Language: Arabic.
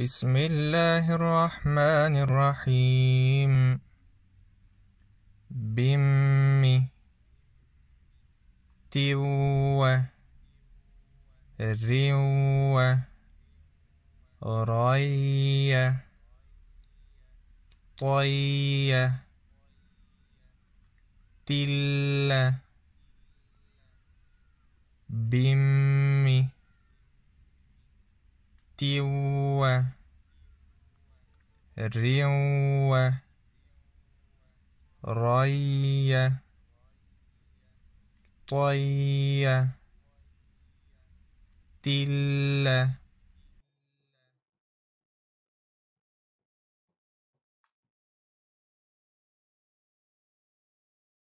بسم الله الرحمن الرحيم بم تو ريو ري طي تل بم تيو ريو ري طي تل